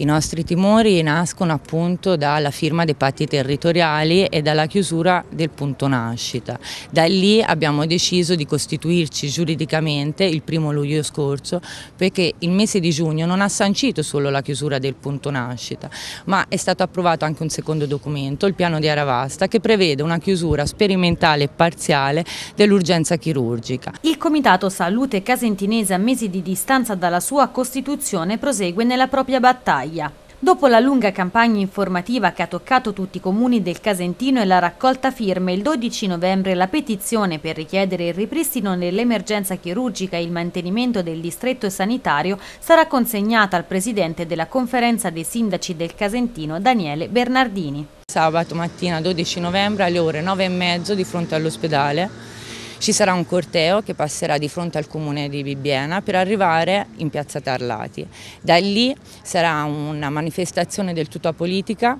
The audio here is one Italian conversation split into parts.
I nostri timori nascono appunto dalla firma dei patti territoriali e dalla chiusura del punto nascita. Da lì abbiamo deciso di costituirci giuridicamente il primo luglio scorso perché il mese di giugno non ha sancito solo la chiusura del punto nascita ma è stato approvato anche un secondo documento, il piano di Aravasta che prevede una chiusura sperimentale e parziale dell'urgenza chirurgica. Il Comitato Salute Casentinese a mesi di distanza dalla sua costituzione prosegue nella propria battaglia migliaia. Dopo la lunga campagna informativa che ha toccato tutti i comuni del Casentino e la raccolta firme, il 12 novembre la petizione per richiedere il ripristino dell'emergenza chirurgica e il mantenimento del distretto sanitario sarà consegnata al presidente della conferenza dei sindaci del Casentino, Daniele Bernardini. Sabato mattina 12 novembre alle ore 9 e mezzo di fronte all'ospedale ci sarà un corteo che passerà di fronte al comune di Bibbiena per arrivare in piazza Tarlati. Da lì sarà una manifestazione del tutto politica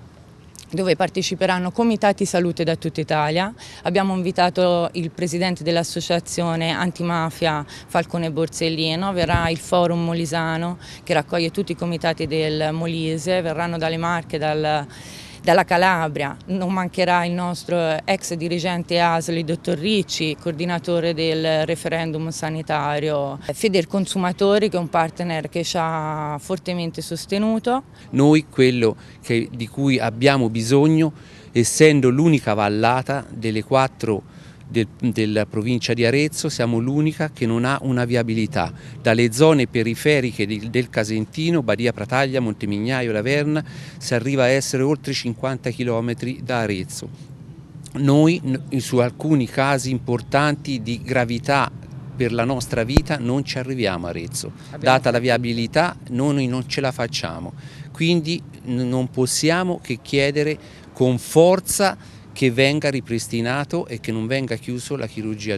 dove parteciperanno comitati salute da tutta Italia. Abbiamo invitato il presidente dell'associazione antimafia Falcone Borsellino, verrà il forum molisano che raccoglie tutti i comitati del Molise, verranno dalle Marche, dal dalla Calabria, non mancherà il nostro ex dirigente ASL, dottor Ricci, coordinatore del referendum sanitario, Feder Consumatori che è un partner che ci ha fortemente sostenuto. Noi quello che, di cui abbiamo bisogno, essendo l'unica vallata delle quattro del, della provincia di Arezzo siamo l'unica che non ha una viabilità. Dalle zone periferiche del, del Casentino, Badia Prataglia, Montemignaio, Laverna, si arriva a essere oltre 50 km da Arezzo. Noi su alcuni casi importanti di gravità per la nostra vita non ci arriviamo a Arezzo. Data la viabilità noi non ce la facciamo. Quindi non possiamo che chiedere con forza che venga ripristinato e che non venga chiuso la chirurgia